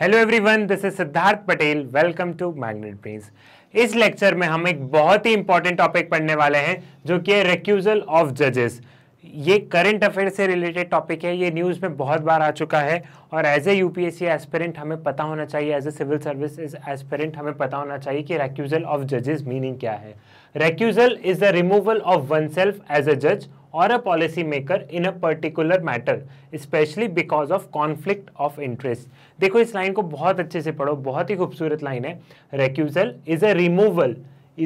Hello everyone this is Siddharth Patel welcome to Magnet Brains इस lecture में हम एक बहुत ही इंपॉर्टेंट टॉपिक पढ़ने वाले हैं जो कि है रिक्यूजल ऑफ जजेस ये करंट अफेयर से रिलेटेड टॉपिक है ये न्यूज़ में बहुत बार आ चुका है और एज ए यूपीएससी एस्पेरेंट हमें पता होना चाहिए as a civil service aspirant हमें पता होना चाहिए कि रेक्यूजल ऑफ जजेस मीनिंग क्या है recusal is the removal of oneself as a जज or a policymaker in a particular matter, especially because of conflict of interest. देखो इस लाइन को बहुत अच्छे से पढ़ो बहुत ही खूबसूरत लाइन है recusal is a removal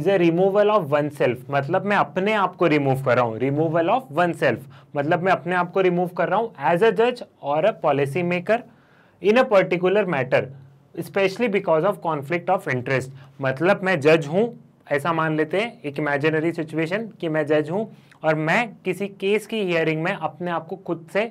is a removal of oneself मतलब मैं अपने आप को रिमूव कर रहा हूँ रिमूवल ऑफ वन सेल्फ मतलब मैं अपने आप को रिमूव कर रहा हूँ एज अ जज और a policy maker in a particular matter specially because of conflict of interest मतलब मैं जज हूँ ऐसा मान लेते हैं एक इमेजिनरी सिचुएशन कि मैं जज हूँ और मैं किसी केस की हियरिंग में अपने आप को खुद से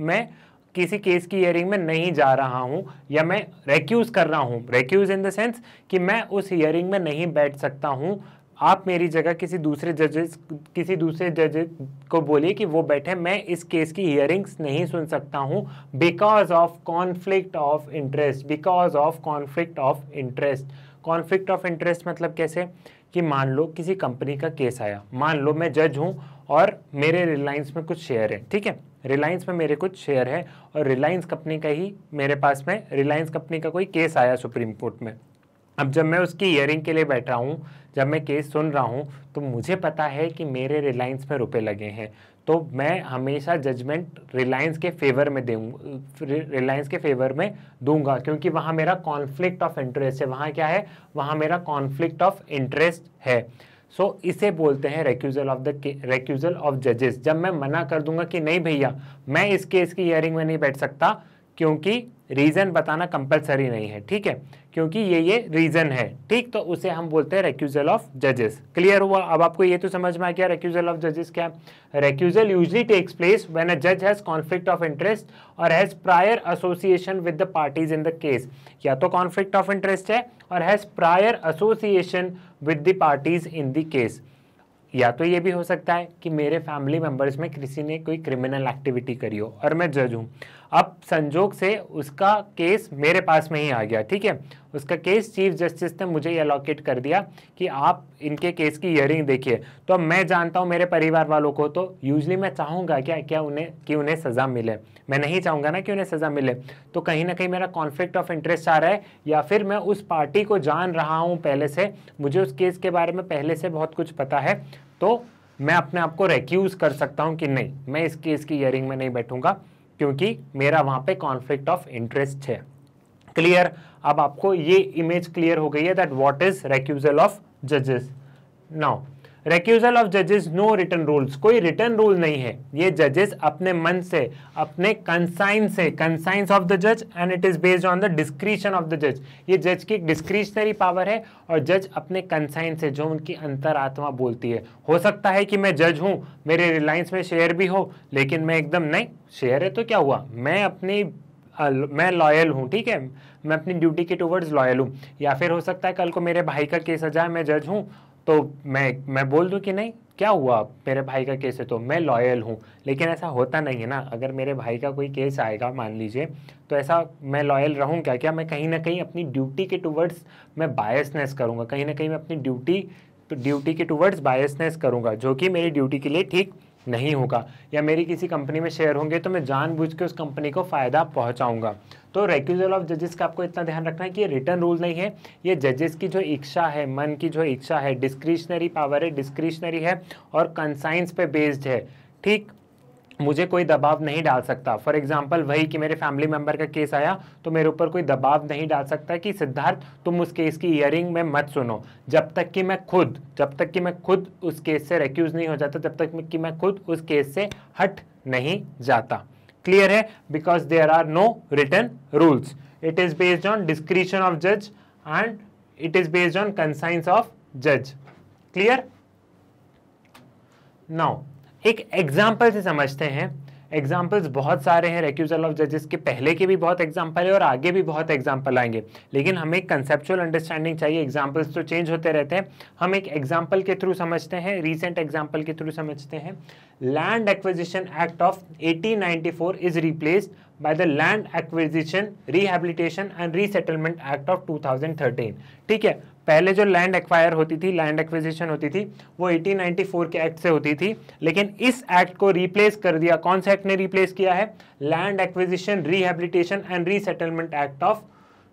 मैं किसी केस की हियरिंग में नहीं जा रहा हूँ या मैं रेक्यूज़ कर रहा हूँ रेक्यूज़ इन द सेंस कि मैं उस हियरिंग में नहीं बैठ सकता हूँ आप मेरी जगह किसी दूसरे जजेस किसी दूसरे जज को बोलिए कि वो बैठे मैं इस केस की हियरिंग्स नहीं सुन सकता हूँ because of conflict of interest because of conflict of interest conflict of interest मतलब कैसे कि मान लो किसी कंपनी का केस आया मान लो मैं जज हूँ और मेरे रिलायंस में कुछ शेयर है ठीक है रिलायंस में मेरे कुछ शेयर है और रिलायंस कंपनी का ही मेरे पास में रिलायंस कंपनी का कोई केस आया सुप्रीम कोर्ट में अब जब मैं उसकी हयरिंग के लिए बैठा हूँ जब मैं केस सुन रहा हूँ तो मुझे पता है कि मेरे रिलायंस में रुपए लगे हैं तो मैं हमेशा जजमेंट रिलायंस के फेवर में दूँ रिलायंस के फेवर में दूंगा क्योंकि वहाँ मेरा कॉन्फ्लिक्ट ऑफ इंटरेस्ट है वहाँ क्या है वहाँ मेरा कॉन्फ्लिक्ट ऑफ इंटरेस्ट है सो so, इसे बोलते हैं recusal of the recusal of जजेस जब मैं मना कर दूंगा कि नहीं भैया मैं इस केस की हियरिंग में नहीं बैठ सकता क्योंकि रीज़न बताना कंपलसरी नहीं है ठीक है क्योंकि ये ये रीज़न है ठीक तो उसे हम बोलते हैं रेक्यूजल ऑफ जजेस क्लियर हुआ अब आपको ये तो समझ में आ गया रेक्यूजल ऑफ जजेस क्या recusal usually takes place when a जज हैज़ कॉन्फ्लिक्ट ऑफ इंटरेस्ट और has prior association with the parties in the case या तो कॉन्फ्लिक्ट ऑफ इंटरेस्ट है और has prior association with the parties in the case या तो ये भी हो सकता है कि मेरे फैमिली मेंबर्स में किसी ने कोई क्रिमिनल एक्टिविटी करी हो और मैं जज हूँ अब संजोग से उसका केस मेरे पास में ही आ गया ठीक है उसका केस चीफ जस्टिस ने मुझे अलोकेट कर दिया कि आप इनके केस की हियरिंग देखिए तो अब मैं जानता हूँ मेरे परिवार वालों को तो यूजली मैं चाहूँगा क्या क्या उन्हें कि उन्हें सज़ा मिले मैं नहीं चाहूँगा ना कि उन्हें सज़ा मिले तो कहीं ना कहीं मेरा कॉन्फ्लिक्ट ऑफ इंटरेस्ट आ रहा है या फिर मैं उस पार्टी को जान रहा हूँ पहले से मुझे उस केस के बारे में पहले से बहुत कुछ पता है तो मैं अपने आप को रेक्यूज़ कर सकता हूँ कि नहीं मैं इस केस की हियरिंग में नहीं बैठूंगा क्योंकि मेरा वहां पे कॉन्फ्लिक्ट ऑफ इंटरेस्ट है क्लियर अब आपको ये इमेज क्लियर हो गई है दैट व्हाट इज रेक्यूजल ऑफ जजेस नाउ रेक्यूजल ऑफ जजेस नो रिटर्न रूल्स कोई रिटर्न रूल नहीं है ये जजेस अपने मन से अपने कंसाइन से कंसाइंस ऑफ द जज and it is based on the discretion of the जज ये जज की एक डिस्क्रिशनरी पावर है और जज अपने कंसाइन से जो उनकी अंतरात्मा बोलती है हो सकता है कि मैं जज हूँ मेरे रिलायंस में शेयर भी हो लेकिन मैं एकदम नहीं शेयर है तो क्या हुआ मैं अपनी मैं लॉयल हूँ ठीक है मैं अपनी ड्यूटी के टूवर्ड्स लॉयल हूँ या फिर हो सकता है कल को मेरे भाई का केस आ जाए मैं जज हूँ तो मैं मैं बोल दूँ कि नहीं क्या हुआ मेरे भाई का केस है तो मैं लॉयल हूँ लेकिन ऐसा होता नहीं है ना अगर मेरे भाई का कोई केस आएगा मान लीजिए तो ऐसा मैं लॉयल रहूँ क्या क्या मैं कहीं ना कहीं अपनी ड्यूटी के टूवर्ड्स मैं बायसनेस करूँगा कहीं ना कहीं मैं अपनी ड्यूटी तो ड्यूटी के टूवर्ड्स बायसनेस करूँगा जो कि मेरी ड्यूटी के लिए ठीक नहीं हम्म। होगा या मेरी किसी कंपनी में शेयर होंगे तो मैं जानबूझ के उस कंपनी को फ़ायदा पहुंचाऊंगा तो रेक्यूजल ऑफ जजेस का आपको इतना ध्यान रखना है कि ये रिटर्न रूल नहीं है ये जजेस की जो इच्छा है मन की जो इच्छा है डिस्क्रिशनरी पावर है डिस्क्रिशनरी है और कंसाइंस पे बेस्ड है ठीक मुझे कोई दबाव नहीं डाल सकता फॉर एग्जाम्पल वही कि मेरे फैमिली मेम्बर का केस आया तो मेरे ऊपर कोई दबाव नहीं डाल सकता कि सिद्धार्थ तुम उस केस की ईयरिंग में मत सुनो जब तक कि मैं खुद जब तक कि मैं खुद उस केस से रेक्यूज नहीं हो जाता जब तक कि मैं खुद उस केस से हट नहीं जाता क्लियर है because there are no return rules it is based on description of जज and it is based on conscience of जज क्लियर नाउ एक एग्जाम्पल से समझते हैं एग्जाम्पल्स बहुत सारे हैं रेक्यूजल ऑफ जजेस के पहले के भी बहुत एग्जाम्पल है और आगे भी बहुत एग्जाम्पल आएंगे लेकिन हमें कंसेप्चुअल अंडरस्टैंडिंग चाहिए एग्जाम्पल्स तो चेंज होते रहते हैं हम एक एग्जाम्पल के थ्रू समझते हैं रिसेंट एग्जाम्पल के थ्रू समझते हैं land acquisition act of 1894 is replaced by the land acquisition rehabilitation and resettlement act of 2013. ठीक है पहले जो लैंड एक्वायर होती थी लैंड एक्विजिशन होती थी वो 1894 के एक्ट से होती थी लेकिन इस एक्ट को रिप्लेस कर दिया कौन सा एक्ट ने रिप्लेस किया है land acquisition rehabilitation and resettlement act of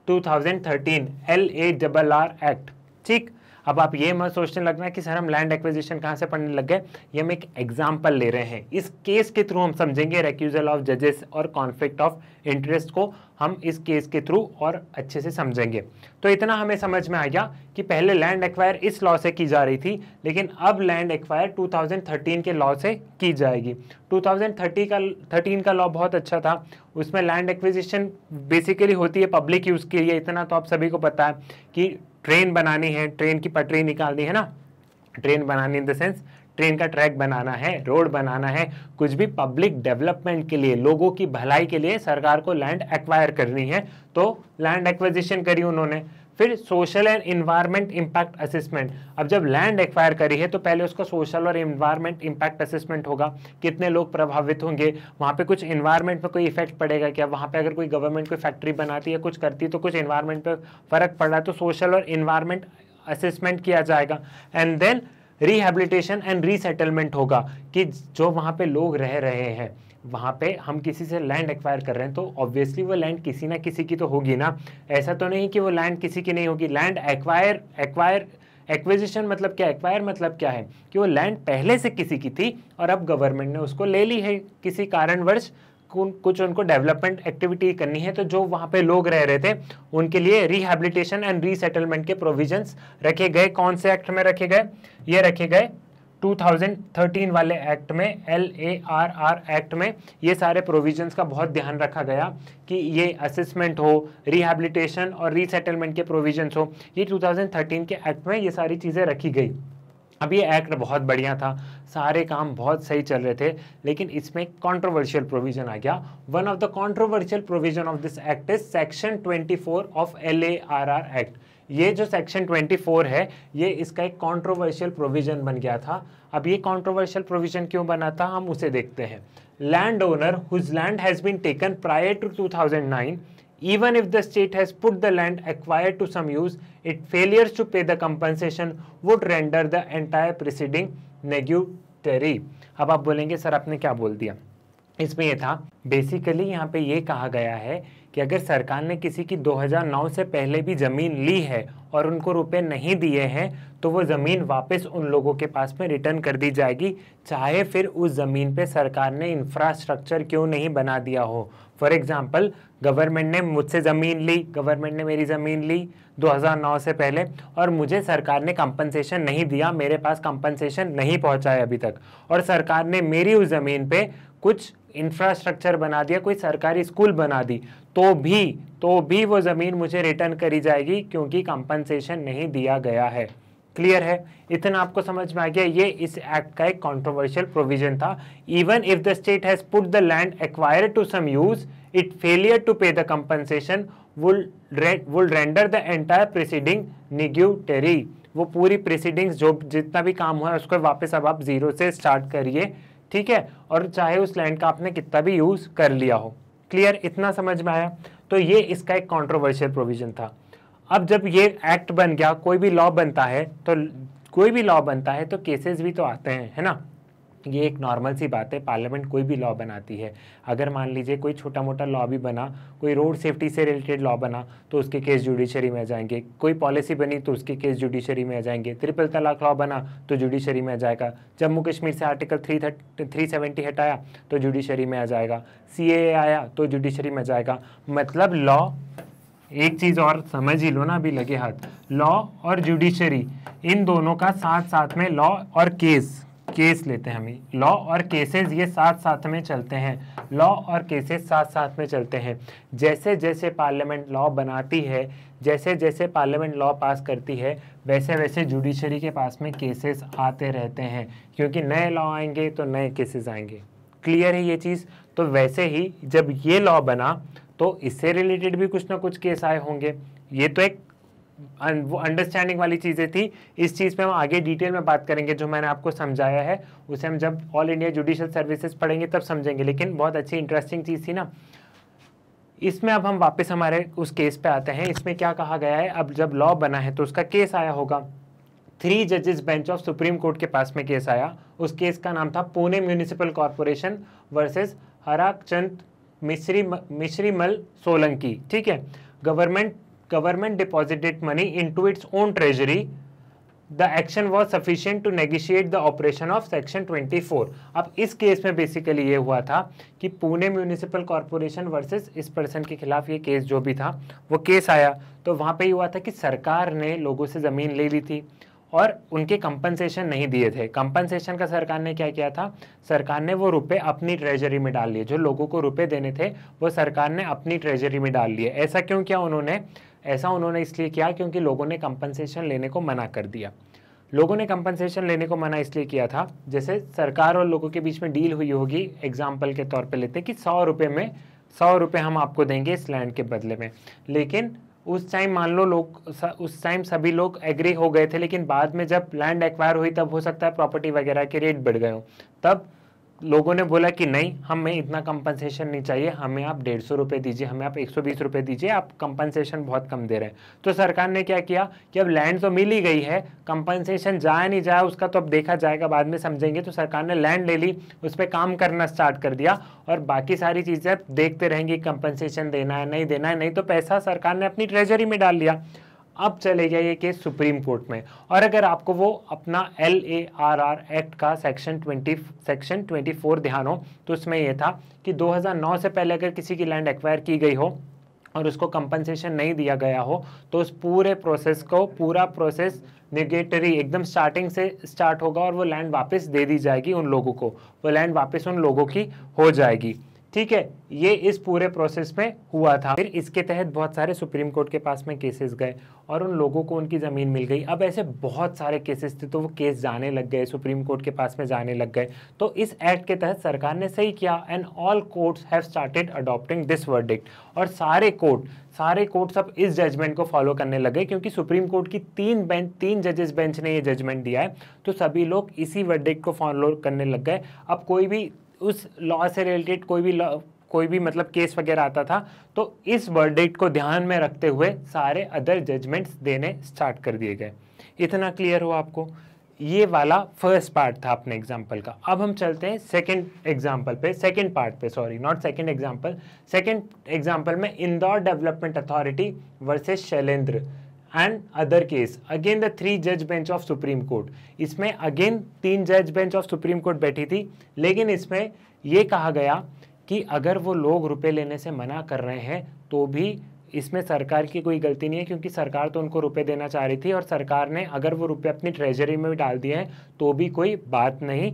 2013 L A double R act ठीक अब आप ये मत सोचने लगना कि सर हम लैंड एक्विजिशन कहाँ से पढ़ने लग गए ये हम एक एग्जाम्पल ले रहे हैं इस केस के थ्रू हम समझेंगे रेक्यूजल ऑफ जजेस और कॉन्फ्लिक्ट ऑफ इंटरेस्ट को हम इस केस के थ्रू और अच्छे से समझेंगे तो इतना हमें समझ में आ गया कि पहले लैंड एक्वायर इस लॉ से की जा रही थी लेकिन अब लैंड एक्वायर 2013 के लॉ से की जाएगी 2030 का 13 का लॉ बहुत अच्छा था उसमें लैंड एक्विजिशन बेसिकली होती है पब्लिक यूज़ के लिए इतना तो आप सभी को पता है कि ट्रेन बनानी है ट्रेन की पटरी निकालनी है ना ट्रेन बनानी इन द सेंस ट्रेन का ट्रैक बनाना है रोड बनाना है कुछ भी पब्लिक डेवलपमेंट के लिए लोगों की भलाई के लिए सरकार को लैंड एक्वायर करनी है तो लैंड एक्विजिशन करी उन्होंने फिर social and environment impact assessment अब जब लैंड एक्वायर करी है तो पहले उसका सोशल और इन्वायरमेंट इम्पैक्ट असेसमेंट होगा कितने लोग प्रभावित होंगे वहाँ पे कुछ इन्वायरमेंट पे कोई इफेक्ट पड़ेगा क्या वहाँ पे अगर कोई गवर्नमेंट कोई फैक्ट्री बनाती है कुछ करती है तो कुछ इन्वायरमेंट पर फर्क पड़ रहा है तो सोशल और इन्वायरमेंट असेसमेंट किया जाएगा and then rehabilitation and resettlement होगा कि जो वहाँ पर लोग रह रहे हैं वहाँ पे हम किसी से लैंड एक्वायर कर रहे हैं तो ऑब्वियसली वो लैंड किसी ना किसी की तो होगी ना ऐसा तो नहीं कि वो लैंड किसी की नहीं होगी लैंड एक्वायर एक्वायर एक्विजिशन मतलब क्या एक्वायर मतलब क्या है कि वो लैंड पहले से किसी की थी और अब गवर्नमेंट ने उसको ले ली है किसी कारणवश कुछ उनको डेवलपमेंट एक्टिविटी करनी है तो जो वहाँ पे लोग रह रहे थे उनके लिए रिहेबिलिटेशन एंड रीसेटलमेंट के प्रोविजंस रखे गए कौन से एक्ट में रखे गए ये रखे गए 2013 वाले एक्ट में L A R R act में ये सारे प्रोविजंस का बहुत ध्यान रखा गया कि ये असेसमेंट हो रिहेबिलिटेशन और रीसेटलमेंट के प्रोविजंस हो ये 2013 के एक्ट में ये सारी चीज़ें रखी गई अब ये एक्ट बहुत बढ़िया था सारे काम बहुत सही चल रहे थे लेकिन इसमें कंट्रोवर्शियल प्रोविजन आ गया one of the controversial provision of this act is section 24 of L A R R act ये जो सेक्शन 24 है ये इसका एक कंट्रोवर्शियल प्रोविजन बन गया था अब ये कंट्रोवर्शियल प्रोविजन क्यों बना था हम उसे देखते हैं land owner whose land has been taken prior to 2009 even if the state has put the land acquire to some use it failures to pay the compensation would render the entire proceeding nugatory अब आप बोलेंगे sir आपने क्या बोल दिया इसमें यह था बेसिकली यहाँ पे ये कहा गया है कि अगर सरकार ने किसी की 2009 से पहले भी ज़मीन ली है और उनको रुपए नहीं दिए हैं तो वो ज़मीन वापस उन लोगों के पास में रिटर्न कर दी जाएगी चाहे फिर उस ज़मीन पे सरकार ने इंफ्रास्ट्रक्चर क्यों नहीं बना दिया हो फॉर एग्ज़ाम्पल गवर्नमेंट ने मुझसे ज़मीन ली गवर्नमेंट ने मेरी ज़मीन ली 2009 से पहले और मुझे सरकार ने कंपनसेशन नहीं दिया मेरे पास कंपनसेशन नहीं पहुंचा है अभी तक और सरकार ने मेरी उस ज़मीन पे कुछ इंफ्रास्ट्रक्चर बना दिया कोई सरकारी स्कूल बना दी तो भी तो भी वो ज़मीन मुझे रिटर्न करी जाएगी क्योंकि कंपनसेशन नहीं दिया गया है क्लियर है इतना आपको समझ में आ गया ये इस एक्ट का एक कंट्रोवर्शियल प्रोविजन था even if the state has put the land acquire to some use it failure to pay the compensation would would render the entire proceeding nugatory वो पूरी प्रोसीडिंग्स जो जितना भी काम हुआ है उसको वापस अब आप जीरो से स्टार्ट करिए ठीक है और चाहे उस लैंड का आपने कितना भी यूज़ कर लिया हो क्लियर इतना समझ में आया तो ये इसका एक कॉन्ट्रोवर्शियल प्रोविजन था अब जब ये एक्ट बन गया कोई भी लॉ बनता है तो कोई भी लॉ बनता है तो केसेस भी तो आते हैं है ना ये एक नॉर्मल सी बात है पार्लियामेंट कोई भी लॉ बनाती है अगर मान लीजिए कोई छोटा मोटा लॉ भी बना कोई रोड सेफ्टी से रिलेटेड लॉ बना तो उसके केस जुडिशरी में आ जाएंगे कोई पॉलिसी बनी तो उसके केस जुडिशरी में आ जाएंगे ट्रिपल तलाक लॉ बना तो जुडिशरी में आ जाएगा जम्मू कश्मीर से आर्टिकल थ्री थ्री सेवेंटी हटाया तो जुडिशरी में आ जाएगा सी आया तो जुडिशरी में जाएगा मतलब लॉ एक चीज़ और समझ ही लो ना अभी लगे हाथ लॉ और जुडिशरी इन दोनों का साथ साथ में लॉ और केस केस लेते हैं हम लॉ और केसेस ये साथ साथ में चलते हैं लॉ और केसेस साथ साथ में चलते हैं जैसे जैसे पार्लियामेंट लॉ बनाती है जैसे जैसे पार्लियामेंट लॉ पास करती है वैसे वैसे जुडिशरी के पास में केसेस आते रहते हैं क्योंकि नए लॉ आएंगे तो नए केसेस आएंगे क्लियर है ये चीज़ तो वैसे ही जब ये लॉ बना तो इससे रिलेटेड भी कुछ ना कुछ केस आए होंगे ये तो एक अंडरस्टैंडिंग वाली चीज़ें थी इस चीज़ पे हम आगे डिटेल में बात करेंगे जो मैंने आपको समझाया है उसे हम जब ऑल इंडिया जुडिशल सर्विसेज पढ़ेंगे तब समझेंगे लेकिन बहुत अच्छी इंटरेस्टिंग चीज़ थी ना इसमें अब हम वापस हमारे उस केस पे आते हैं इसमें क्या कहा गया है अब जब लॉ बना है तो उसका केस आया होगा थ्री जजेस बेंच ऑफ सुप्रीम कोर्ट के पास में केस आया उस केस का नाम था Pune municipal corporation versus Harak Chand Mishri Mishrimal Solanki ठीक है government government deposited money into its own treasury the action was sufficient to negotiate the operation of section 24 ab is case mein basically ye hua tha ki pune municipal corporation versus is person ke khilaf ye case jo bhi tha wo case aaya to wahan pe hi hua tha ki sarkar ne logo se zameen le li thi और उनके compensation नहीं दिए थे compensation का सरकार ने क्या किया था सरकार ने वो रुपए अपनी ट्रेजरी में डाल लिए जो लोगों को रुपए देने थे वो सरकार ने अपनी ट्रेजरी में डाल लिए ऐसा क्यों किया उन्होंने ऐसा उन्होंने इसलिए किया क्योंकि लोगों ने कंपनसेशन लेने को मना कर दिया लोगों ने कंपनसेशन लेने को मना इसलिए किया था जैसे सरकार और लोगों के बीच में डील हुई होगी एग्जाम्पल के तौर पर लेते कि सौ रुपये में सौ रुपये हम आपको देंगे इस लैंड के बदले में लेकिन उस टाइम मान लो लोग उस टाइम सभी लोग एग्री हो गए थे लेकिन बाद में जब लैंड एक्वायर हुई तब हो सकता है प्रॉपर्टी वगैरह के रेट बढ़ गए हों तब लोगों ने बोला कि नहीं हमें इतना कंपनसेशन नहीं चाहिए हमें आप डेढ़ सौ रुपये दीजिए हमें आप एक सौ बीस रुपये दीजिए आप कंपनसेशन बहुत कम दे रहे हैं तो सरकार ने क्या किया कि अब लैंड तो मिल ही गई है कंपनसेशन जाए नहीं जाए उसका तो अब देखा जाएगा बाद में समझेंगे तो सरकार ने लैंड ले ली उस पर काम करना स्टार्ट कर दिया और बाकी सारी चीज़ें देखते रहेंगे कंपनसेशन देना है नहीं देना है नहीं तो पैसा सरकार ने अपनी ट्रेजरी में डाल लिया अब चले जाइए केस सुप्रीम कोर्ट में और अगर आपको वो अपना L A R R act का सेक्शन 20 सेक्शन 24 ध्यान हो तो उसमें यह था कि 2009 से पहले अगर किसी की लैंड एक्वायर की गई हो और उसको कंपनसेशन नहीं दिया गया हो तो उस पूरे प्रोसेस को पूरा प्रोसेस निगेटरी एकदम स्टार्टिंग से स्टार्ट होगा और वो लैंड वापस दे दी जाएगी उन लोगों को वो लैंड वापस उन लोगों की हो जाएगी ठीक है ये इस पूरे प्रोसेस में हुआ था फिर इसके तहत बहुत सारे सुप्रीम कोर्ट के पास में केसेस गए और उन लोगों को उनकी ज़मीन मिल गई अब ऐसे बहुत सारे केसेस थे तो वो केस जाने लग गए सुप्रीम कोर्ट के पास में जाने लग गए तो इस एक्ट के तहत सरकार ने सही किया and all courts have started adopting this verdict और सारे कोर्ट सारे कोर्ट सब इस जजमेंट को फॉलो करने लगे क्योंकि सुप्रीम कोर्ट की तीन बेंच तीन जजेस बेंच ने ये जजमेंट दिया है तो सभी लोग इसी वर्डिक्ट को फॉलो करने लग गए अब कोई भी उस लॉ से रिलेटेड कोई भी लॉ कोई भी मतलब केस वगैरह आता था तो इस वर्डिक्ट को ध्यान में रखते हुए सारे अदर जजमेंट्स देने स्टार्ट कर दिए गए इतना क्लियर हो आपको ये वाला फर्स्ट पार्ट था अपने एग्जाम्पल का अब हम चलते हैं सेकंड एग्जाम्पल पे सेकंड पार्ट पे sorry not second example second example में Indore development authority versus Shailendra and other case again the three जज बेंच ऑफ सुप्रीम कोर्ट इसमें अगेन तीन जज बेंच ऑफ सुप्रीम कोर्ट बैठी थी लेकिन इसमें यह कहा गया कि अगर वो लोग रुपए लेने से मना कर रहे हैं तो भी इसमें सरकार की कोई गलती नहीं है क्योंकि सरकार तो उनको रुपए देना चाह रही थी और सरकार ने अगर वो रुपए अपनी ट्रेजरी में भी डाल दिए हैं तो भी कोई बात नहीं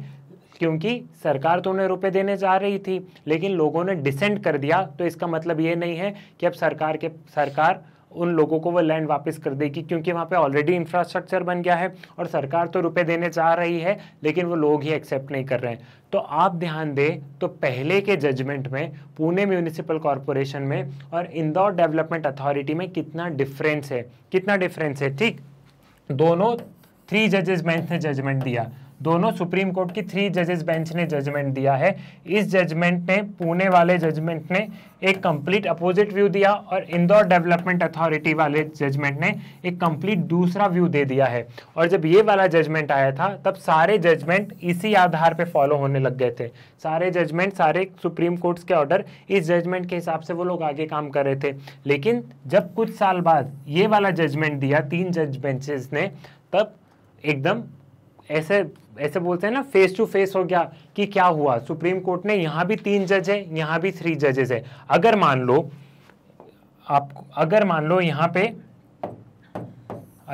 क्योंकि सरकार तो उन्हें रुपए देने जा रही थी लेकिन लोगों ने डिसेंट कर दिया तो इसका मतलब ये नहीं है कि अब सरकार के सरकार उन लोगों को वो लैंड वापस कर देगी क्योंकि वहाँ पे ऑलरेडी इंफ्रास्ट्रक्चर बन गया है और सरकार तो रुपए देने चाह रही है लेकिन वो लोग ही एक्सेप्ट नहीं कर रहे हैं तो आप ध्यान दें तो पहले के जजमेंट में पुणे म्यूनिसिपल कॉरपोरेशन में और इंदौर डेवलपमेंट अथॉरिटी में कितना डिफरेंस है कितना डिफरेंस है ठीक दोनों थ्री जजेस बेंच ने जजमेंट दिया दोनों सुप्रीम कोर्ट की थ्री जजेस बेंच ने जजमेंट दिया है इस जजमेंट ने पुणे वाले जजमेंट ने एक कंप्लीट अपोजिट व्यू दिया और इंदौर डेवलपमेंट अथॉरिटी वाले जजमेंट ने एक कंप्लीट दूसरा व्यू दे दिया है और जब ये वाला जजमेंट आया था तब सारे जजमेंट इसी आधार पे फॉलो होने लग गए थे सारे जजमेंट सारे सुप्रीम कोर्ट्स के ऑर्डर इस जजमेंट के हिसाब से वो लोग आगे काम कर रहे थे लेकिन जब कुछ साल बाद ये वाला जजमेंट दिया तीन जज बेंचेस ने तब एकदम ऐसे ऐसे बोलते हैं ना फेस टू फेस हो गया कि क्या हुआ सुप्रीम कोर्ट ने यहाँ भी तीन जज है यहाँ भी थ्री जजेस है अगर मान लो आप अगर मान लो यहाँ पे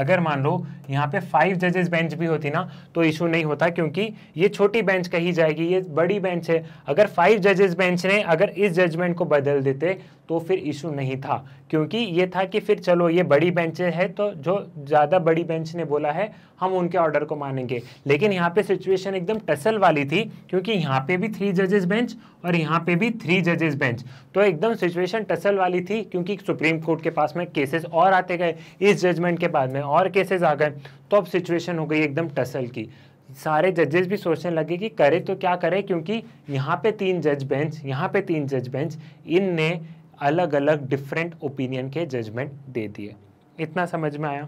अगर मान लो यहाँ पे फाइव जजेस बेंच भी होती ना तो इशू नहीं होता क्योंकि ये छोटी बेंच कही जाएगी ये बड़ी बेंच है अगर फाइव जजेस बेंच ने अगर इस जजमेंट को बदल देते तो फिर इशू नहीं था क्योंकि ये था कि फिर चलो ये बड़ी बेंच है तो जो ज़्यादा बड़ी बेंच ने बोला है हम उनके ऑर्डर को मानेंगे लेकिन यहाँ पे सिचुएशन एकदम टसल वाली थी क्योंकि यहाँ पे भी थ्री जजेस बेंच और यहाँ पे भी थ्री जजेस बेंच तो एकदम सिचुएशन टसल वाली थी क्योंकि सुप्रीम कोर्ट के पास में केसेस और आते गए इस जजमेंट के बाद में और केसेज आ गए तो अब सिचुएशन हो गई एकदम टसल की सारे जजेस भी सोचने लगे कि करे तो क्या करे क्योंकि यहाँ पे तीन जज बेंच यहाँ पे तीन जज बेंच इन ने अलग अलग डिफरेंट ओपिनियन के जजमेंट दे दिए इतना समझ में आया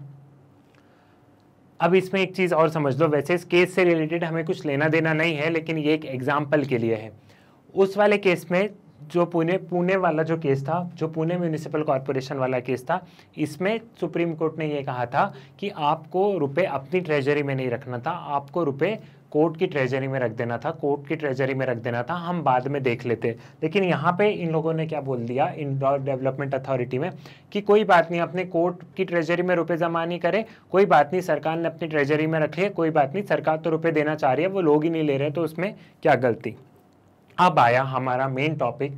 अब इसमें एक चीज़ और समझ लो वैसे इस केस से रिलेटेड हमें कुछ लेना देना नहीं है लेकिन ये एक एग्जाम्पल के लिए है उस वाले केस में जो पुणे पुणे वाला जो केस था जो पुणे म्यूनिसिपल कॉरपोरेशन वाला केस था इसमें सुप्रीम कोर्ट ने ये कहा था कि आपको रुपए अपनी ट्रेजरी में नहीं रखना था आपको रुपए कोर्ट की ट्रेजरी में रख देना था कोर्ट की ट्रेजरी में रख देना था हम बाद में देख लेते लेकिन यहाँ पे इन लोगों ने क्या बोल दिया इन डेवलपमेंट अथॉरिटी में कि कोई बात नहीं अपने कोर्ट की ट्रेजरी में रुपए जमा नहीं करे कोई बात नहीं सरकार ने अपनी ट्रेजरी में रख लिया कोई बात नहीं सरकार तो रुपए देना चाह रही है वो लोग ही नहीं ले रहे तो उसमें क्या गलती अब आया हमारा मेन टॉपिक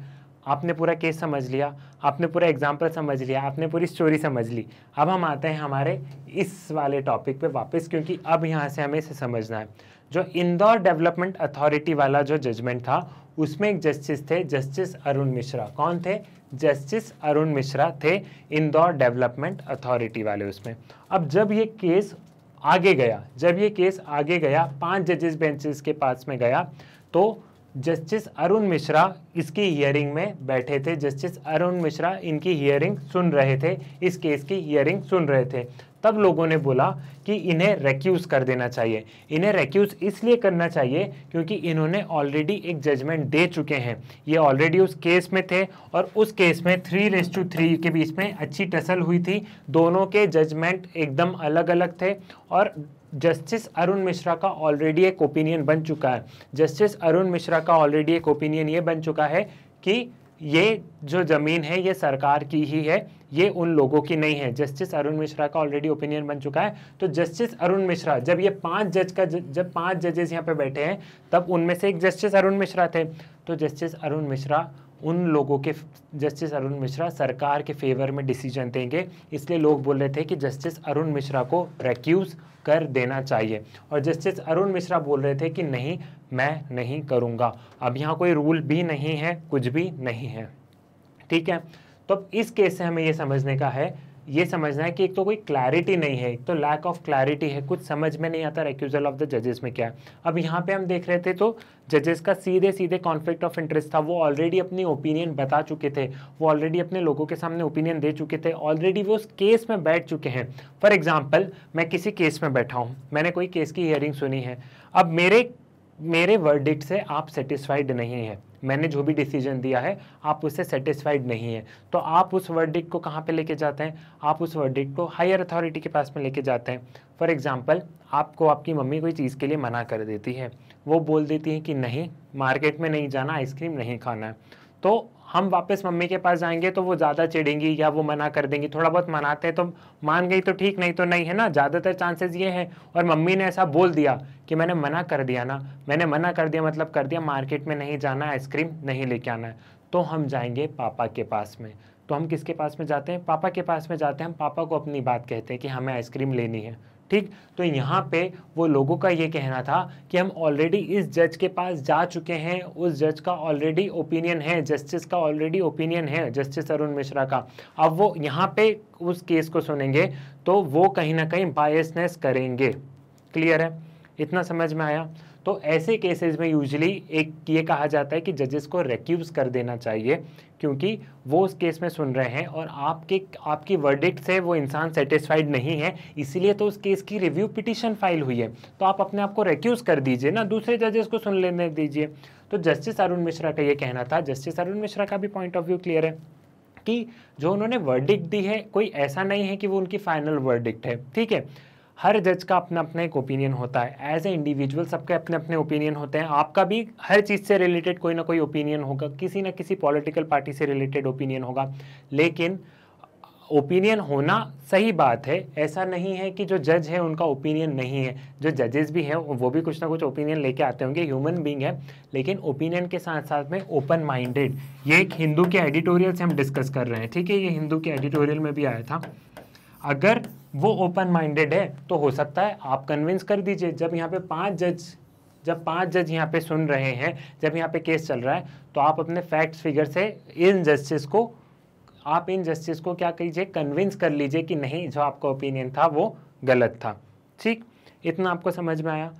आपने पूरा केस समझ लिया आपने पूरा एग्जाम्पल समझ लिया आपने पूरी स्टोरी समझ ली अब हम आते हैं हमारे इस वाले टॉपिक पे वापस क्योंकि अब यहाँ से हमें इसे समझना है जो इंदौर डेवलपमेंट अथॉरिटी वाला जो जजमेंट था उसमें एक जस्टिस थे जस्टिस अरुण मिश्रा कौन थे जस्टिस अरुण मिश्रा थे इंदौर डेवलपमेंट अथॉरिटी वाले उसमें अब जब ये केस आगे गया जब ये केस आगे गया पांच जजेस बेंचेस के पास में गया तो जस्टिस अरुण मिश्रा इसकी हियरिंग में बैठे थे जस्टिस अरुण मिश्रा इनकी हियरिंग सुन रहे थे इस केस की हियरिंग सुन रहे थे तब लोगों ने बोला कि इन्हें रेक्यूज़ कर देना चाहिए इन्हें रेक्यूज़ इसलिए करना चाहिए क्योंकि इन्होंने ऑलरेडी एक जजमेंट दे चुके हैं ये ऑलरेडी उस केस में थे और उस केस में थ्री रेस टू थ्री के बीच में अच्छी टसल हुई थी दोनों के जजमेंट एकदम अलग अलग थे और जस्टिस अरुण मिश्रा का ऑलरेडी एक ओपिनियन बन चुका है जस्टिस अरुण मिश्रा का ऑलरेडी एक ओपिनियन ये बन चुका है कि ये जो ज़मीन है ये सरकार की ही है ये उन लोगों की नहीं है जस्टिस अरुण मिश्रा का ऑलरेडी ओपिनियन बन चुका है तो जस्टिस अरुण मिश्रा जब ये पांच जज का जब पांच जजेस यहाँ पे बैठे हैं तब उनमें से एक जस्टिस अरुण मिश्रा थे तो जस्टिस अरुण मिश्रा उन लोगों के जस्टिस अरुण मिश्रा सरकार के फेवर में डिसीजन देंगे इसलिए लोग बोल रहे थे कि जस्टिस अरुण मिश्रा को रेक्यूज़ कर देना चाहिए और जस्टिस अरुण मिश्रा बोल रहे थे कि नहीं मैं नहीं करूँगा अब यहाँ कोई रूल भी नहीं है कुछ भी नहीं है ठीक है तो अब इस केस से हमें यह समझने का है ये समझना है कि एक तो कोई क्लैरिटी नहीं है एक तो लैक ऑफ क्लैरिटी है कुछ समझ में नहीं आता रेक्यूजल ऑफ द जजेस में क्या है अब यहाँ पे हम देख रहे थे तो जजेस का सीधे सीधे कॉन्फ्लिक्ट ऑफ इंटरेस्ट था वो ऑलरेडी अपनी ओपिनियन बता चुके थे वो ऑलरेडी अपने लोगों के सामने ओपिनियन दे चुके थे ऑलरेडी वो उस केस में बैठ चुके हैं फॉर एग्जाम्पल मैं किसी केस में बैठा हूँ मैंने कोई केस की हियरिंग सुनी है अब मेरे मेरे वर्डिक्ट से आप सेटिस्फाइड नहीं हैं मैंने जो भी डिसीजन दिया है आप उससे सेटिस्फाइड नहीं है तो आप उस वर्डिक्ट को कहाँ पे लेके जाते हैं आप उस वर्डिक्ट को हायर अथॉरिटी के पास में लेके जाते हैं फॉर एग्ज़ाम्पल आपको आपकी मम्मी कोई चीज़ के लिए मना कर देती है वो बोल देती है कि नहीं मार्केट में नहीं जाना आइसक्रीम नहीं खाना है तो हम वापस मम्मी के पास जाएंगे तो वो ज़्यादा चिड़ेंगी या वो मना कर देंगी थोड़ा बहुत मनाते हैं तो मान गई तो ठीक नहीं तो नहीं है ना ज़्यादातर चांसेस ये हैं और मम्मी ने ऐसा बोल दिया कि मैंने मना कर दिया ना मैंने मना कर दिया मतलब कर दिया मार्केट में नहीं जाना आइसक्रीम नहीं लेके आना है तो हम जाएंगे पापा के पास में तो हम किसके पास में जाते हैं पापा के पास में जाते हैं हम पापा को अपनी बात कहते हैं कि हमें आइसक्रीम लेनी है ठीक तो यहाँ पे वो लोगों का ये कहना था कि हम ऑलरेडी इस जज के पास जा चुके हैं उस जज का ऑलरेडी ओपिनियन है जस्टिस का ऑलरेडी ओपिनियन है जस्टिस अरुण मिश्रा का अब वो यहाँ पे उस केस को सुनेंगे तो वो कहीं ना कहीं बायसनेस करेंगे क्लियर है इतना समझ में आया तो ऐसे केसेस में यूजली एक ये कहा जाता है कि जजेस को रेक्यूज कर देना चाहिए क्योंकि वो उस केस में सुन रहे हैं और आपके आपकी वर्डिक्ट से वो इंसान सेटिस्फाइड नहीं है इसीलिए तो उस केस की रिव्यू पिटिशन फाइल हुई है तो आप अपने आप को रेक्यूज कर दीजिए ना दूसरे जजेस को सुन लेने दीजिए तो जस्टिस अरुण मिश्रा का ये कहना था जस्टिस अरुण मिश्रा का भी पॉइंट ऑफ व्यू क्लियर है कि जो उन्होंने वर्डिक्ट दी है कोई ऐसा नहीं है कि वो उनकी फाइनल वर्डिक्ट है ठीक है हर जज का अपना अपना एक ओपिनियन होता है एज ए इंडिविजुअल सबके अपने अपने ओपिनियन होते हैं आपका भी हर चीज़ से रिलेटेड कोई ना कोई ओपिनियन होगा किसी ना किसी पॉलिटिकल पार्टी से रिलेटेड ओपिनियन होगा लेकिन ओपिनियन होना सही बात है ऐसा नहीं है कि जो जज है उनका ओपिनियन नहीं है जो जजेस भी हैं वो भी कुछ ना कुछ ओपिनियन लेके आते होंगे ह्यूमन बीइंग है लेकिन ओपिनियन के साथ साथ में ओपन माइंडेड ये एक हिंदू के एडिटोरियल से हम डिस्कस कर रहे हैं ठीक है ये हिंदू के एडिटोरियल में भी आया था अगर वो ओपन माइंडेड है तो हो सकता है आप कन्विंस कर दीजिए जब यहाँ पे पांच जज जब पांच जज यहाँ पे सुन रहे हैं जब यहाँ पे केस चल रहा है तो आप अपने फैक्ट्स फिगर से इन जस्टिस को आप इन जस्टिस को क्या कीजिए कन्विंस कर लीजिए कि नहीं जो आपका ओपिनियन था वो गलत था ठीक इतना आपको समझ में आया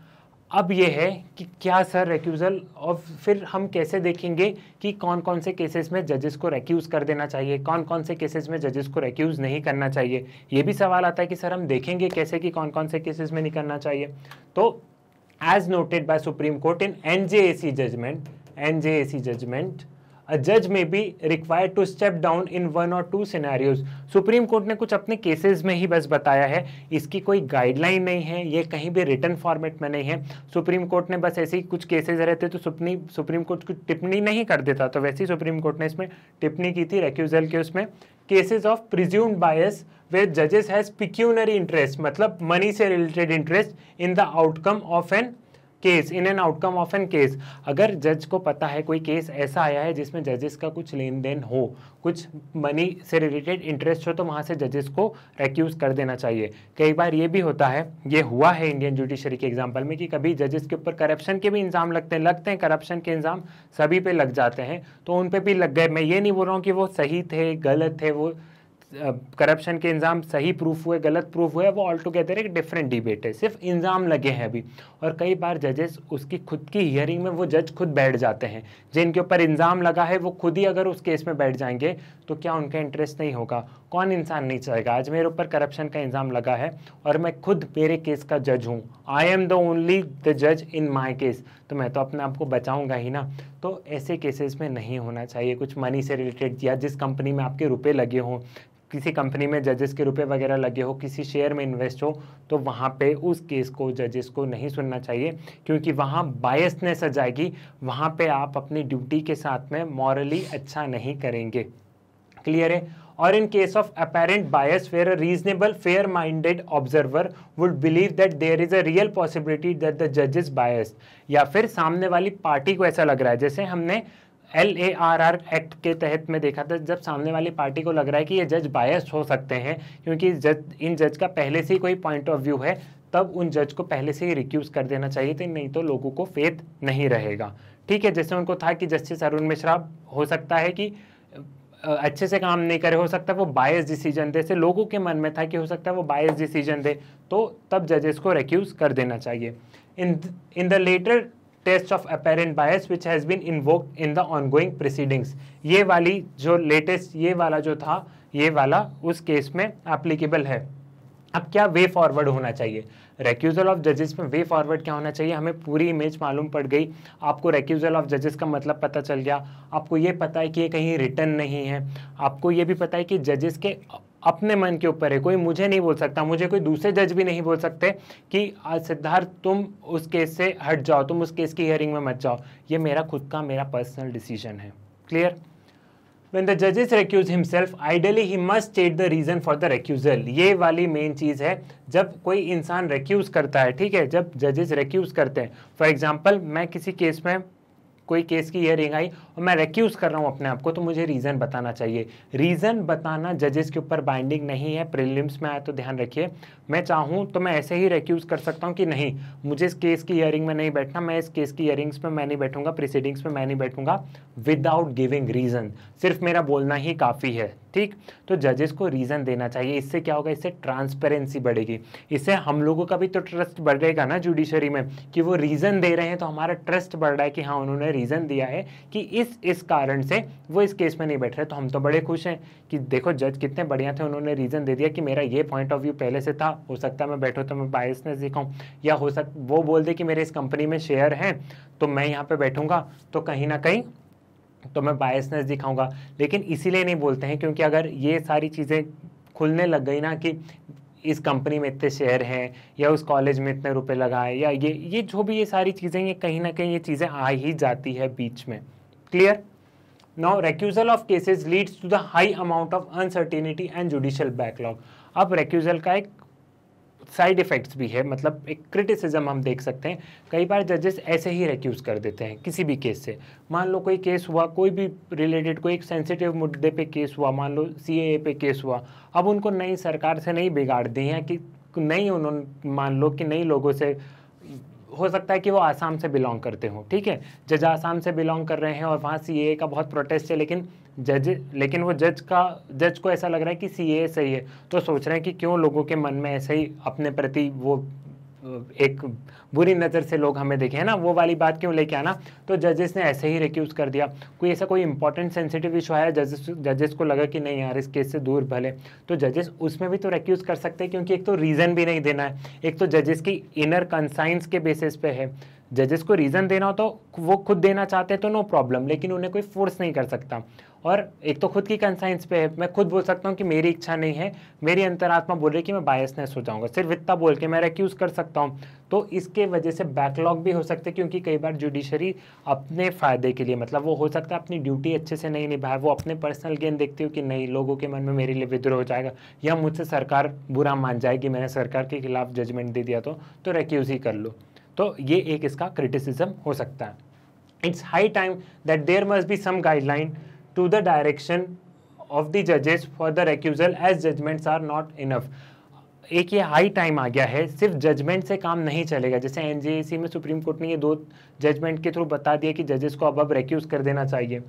अब ये है कि क्या सर रेक्यूज़ल और फिर हम कैसे देखेंगे कि कौन कौन से केसेस में जजेस को रेक्यूज़ कर देना चाहिए कौन कौन से केसेस में जजेस को रेक्यूज़ नहीं करना चाहिए ये भी सवाल आता है कि सर हम देखेंगे कैसे कि कौन कौन से केसेस में नहीं करना चाहिए तो as noted by supreme court in N J A C judgment N J A C judgment a जज में be required to step down in one और टू सिनेरियोज सुप्रीम कोर्ट ने कुछ अपने केसेस में ही बस बताया है इसकी कोई गाइडलाइन नहीं है ये कहीं भी रिटर्न फॉर्मेट में नहीं है सुप्रीम कोर्ट ने बस ऐसे ही कुछ केसेज रहते तो सुप्री सुप्रीम कोर्ट कुछ टिप्पणी नहीं कर देता तो वैसे ही सुप्रीम कोर्ट ने इसमें टिप्पणी की थी रेक्यूजल के उसमें cases of presumed bias where जजेस हैज़ पिक्यूनरी इंटरेस्ट मतलब मनी से related interest in the outcome of an case in an outcome of an case अगर जज को पता है कोई केस ऐसा आया है जिसमें जजेस का कुछ लेन देन हो कुछ मनी से रिलेटेड इंटरेस्ट हो तो वहाँ से जजेस को एक्यूज़ कर देना चाहिए कई बार ये भी होता है ये हुआ है इंडियन जुडिशरी के एग्जाम्पल में कि कभी जजेस के ऊपर करप्शन के भी इंजाम लगते हैं लगते हैं करप्शन के इंजाम सभी पे लग जाते हैं तो उन पर भी लग गए मैं ये नहीं बोल रहा हूँ कि वो सही थे गलत थे वो करप्शन के इंजाम सही प्रूफ हुए गलत प्रूफ हुए वो ऑल टुगेदर एक डिफरेंट डिबेट है सिर्फ इंजाम लगे हैं अभी और कई बार जजेस उसकी खुद की हियरिंग में वो जज खुद बैठ जाते हैं जिनके ऊपर इंजाम लगा है वो खुद ही अगर उस केस में बैठ जाएंगे तो क्या उनका इंटरेस्ट नहीं होगा कौन इंसान नहीं चाहेगा आज मेरे ऊपर करप्शन का इंजाम लगा है और मैं खुद मेरे केस का जज हूँ I am the only the जज इन माई केस तो मैं तो अपने आप को बचाऊँगा ही ना तो ऐसे केसेस में नहीं होना चाहिए कुछ मनी से रिलेटेड या जिस कंपनी में आपके रुपए लगे हों किसी कंपनी में जजेस के रुपए वगैरह लगे हो किसी शेयर में इन्वेस्ट हो तो वहाँ पे उस केस को जजेस को नहीं सुनना चाहिए क्योंकि वहाँ बायसनेस आ जाएगी वहाँ पे आप अपनी ड्यूटी के साथ में मॉरली अच्छा नहीं करेंगे क्लियर है और in case of apparent bias fair a reasonable fair minded observer would believe that there is a real possibility that the judge is या फिर सामने वाली पार्टी को ऐसा लग रहा है जैसे हमने L A R R act के तहत में देखा था जब सामने वाली पार्टी को लग रहा है कि ये जज बायस हो सकते हैं क्योंकि जज इन जज का पहले से ही कोई पॉइंट ऑफ व्यू है तब उन जज को पहले से ही रिक्यूज कर देना चाहिए थे नहीं तो लोगों को फेथ नहीं रहेगा ठीक है जैसे उनको था कि जस्टिस अरुण मिश्रा हो सकता है कि अच्छे से काम नहीं करे हो सकता है वो बायस डिसीजन दे से लोगों के मन में था कि हो सकता है वो बायस डिसीजन दे तो तब जजेस को रिक्यूज कर देना चाहिए in in the latter test of apparent bias which has been invoked in the ongoing proceedings ये वाली जो लेटेस्ट ये वाला जो था ये वाला उस केस में एप्लीकेबल है अब क्या वे फॉरवर्ड होना चाहिए रेक्यूजल ऑफ जजेस में वे फॉरवर्ड क्या होना चाहिए हमें पूरी इमेज मालूम पड़ गई आपको रेक्यूजल ऑफ जजेस का मतलब पता चल गया आपको ये पता है कि ये कहीं रिटर्न नहीं है आपको ये भी पता है कि जजेस के अपने मन के ऊपर है कोई मुझे नहीं बोल सकता मुझे कोई दूसरे जज भी नहीं बोल सकते कि सिद्धार्थ तुम उस केस से हट जाओ तुम उस केस की हियरिंग में मत जाओ ये मेरा खुद का मेरा पर्सनल डिसीजन है clear when the judges recuse himself ideally he must state the reason for the recusal ये वाली main चीज़ है जब कोई इंसान recuse करता है ठीक है जब judges recuse करते हैं for example मैं किसी case में कोई केस की हियरिंग आई और मैं रेक्यूज़ कर रहा हूँ अपने आप को तो मुझे रीज़न बताना चाहिए रीज़न बताना जजेस के ऊपर बाइंडिंग नहीं है प्रिलिम्स में आया तो ध्यान रखिए मैं चाहूँ तो मैं ऐसे ही रेक्यूज़ कर सकता हूँ कि नहीं मुझे इस केस की हियरिंग में नहीं बैठना मैं इस केस की हियरिंग्स में मैं नहीं बैठूंगा प्रिसीडिंग्स में मैं नहीं बैठूंगा विदाउट गिविंग रीज़न सिर्फ मेरा बोलना ही काफ़ी है ठीक तो जजेस को रीज़न देना चाहिए इससे क्या होगा इससे ट्रांसपेरेंसी बढ़ेगी इससे हम लोगों का भी तो ट्रस्ट बढ़ेगा ना जुडिशरी में कि वो रीज़न दे रहे हैं तो हमारा ट्रस्ट बढ़ रहा है कि हाँ उन्होंने रीज़न दिया है कि इस इस कारण से वो इस केस में नहीं बैठ रहे तो हम तो बड़े खुश हैं कि देखो जज कितने बढ़िया थे उन्होंने रीज़न दे दिया कि मेरा ये पॉइंट ऑफ व्यू पहले से था हो सकता है मैं बैठूँ तो मैं बायसनेस दिखाऊँ या हो सक वो बोल दे कि मेरे इस कंपनी में शेयर हैं तो मैं यहाँ पर बैठूँगा तो कहीं ना कहीं तो मैं बायसनेस दिखाऊंगा लेकिन इसीलिए नहीं बोलते हैं क्योंकि अगर ये सारी चीज़ें खुलने लग गई ना कि इस कंपनी में इतने शेयर हैं या उस कॉलेज में इतने रुपए लगाए या ये ये जो भी ये सारी चीज़ें ये कहीं ना कहीं ये चीज़ें आ ही जाती है बीच में clear now recusal of cases leads to the high amount of uncertainty and judicial backlog अब रेक्यूजल का एक साइड इफ़ेक्ट्स भी है मतलब एक क्रिटिसिज्म हम देख सकते हैं कई बार जजेस ऐसे ही रेक्यूज़ कर देते हैं किसी भी केस से मान लो कोई केस हुआ कोई भी रिलेटेड कोई एक सेंसिटिव मुद्दे पे केस हुआ मान लो सी पे केस हुआ अब उनको नई सरकार से नहीं बिगाड़ दी है कि नई उन्होंने मान लो कि नई लोगों से हो सकता है कि वो आसाम से बिलोंग करते हों ठीक है जज आसाम से बिलोंग कर रहे हैं और वहाँ सी का बहुत प्रोटेस्ट है लेकिन जज लेकिन वो जज का जज को ऐसा लग रहा है कि सी ए सही है तो सोच रहे हैं कि क्यों लोगों के मन में ऐसे ही अपने प्रति वो एक बुरी नज़र से लोग हमें देखें ना वो वाली बात क्यों लेके आना तो जजेस ने ऐसे ही रिक्यूज़ कर दिया कोई ऐसा कोई इंपॉर्टेंट सेंसिटिव इशू आया जजेस जजेस को लगा कि नहीं यार इस केस से दूर भले तो जजेस उसमें भी तो रिक्यूज़ कर सकते हैं क्योंकि एक तो रीज़न भी नहीं देना है एक तो जजेस की इनर कंसाइंस के बेसिस पे है जजेस को रीज़न देना हो तो वो खुद देना चाहते हैं तो नो प्रॉब्लम लेकिन उन्हें कोई फोर्स नहीं कर सकता और एक तो खुद की कंसाइंस पे है मैं खुद बोल सकता हूँ कि मेरी इच्छा नहीं है मेरी अंतरात्मा बोल रही है कि मैं बायसनेस हो जाऊँगा सिर्फ इतना बोल के मैं रेक्यूज़ कर सकता हूँ तो इसके वजह से बैकलॉग भी हो सकते हैं क्योंकि कई बार जुडिशरी अपने फ़ायदे के लिए मतलब वो हो सकता है अपनी ड्यूटी अच्छे से नहीं निभाए वो अपने पर्सनल गेन देखती हो कि नहीं लोगों के मन में मेरे लिए विद्रोह हो जाएगा या मुझसे सरकार बुरा मान जाएगी मैंने सरकार के खिलाफ जजमेंट दे दिया तो, तो रेक्यूज़ ही कर लो तो ये एक इसका क्रिटिसिज्म हो सकता है it's high time that there must be some guideline to the direction of the जजेस for the recusal as judgments are not enough एक ये हाई टाइम आ गया है सिर्फ जजमेंट से काम नहीं चलेगा जैसे एन में सुप्रीम कोर्ट ने ये दो जजमेंट के थ्रू बता दिया कि जजेस को अब अब रेक्यूज कर देना चाहिए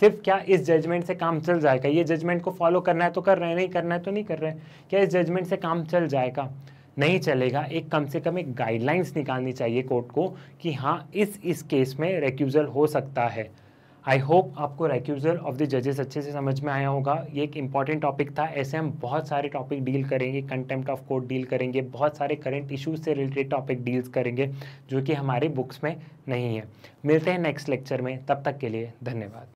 सिर्फ क्या इस जजमेंट से काम चल जाएगा ये जजमेंट को फॉलो करना है तो कर रहे हैं नहीं करना है तो नहीं कर रहे हैं क्या इस जजमेंट से काम चल जाएगा नहीं चलेगा एक कम से कम एक गाइडलाइंस निकालनी चाहिए कोर्ट को कि हाँ इस इस केस में रेक्यूज़ल हो सकता है आई होप आपको रेक्यूज़ल ऑफ द जजेस अच्छे से समझ में आया होगा ये एक इंपॉर्टेंट टॉपिक था ऐसे हम बहुत सारे टॉपिक डील करेंगे कंटेम्प्ट ऑफ कोर्ट डील करेंगे बहुत सारे करंट इश्यूज से रिलेटेड टॉपिक डील्स करेंगे जो कि हमारे बुक्स में नहीं है मिलते हैं नेक्स्ट लेक्चर में तब तक के लिए धन्यवाद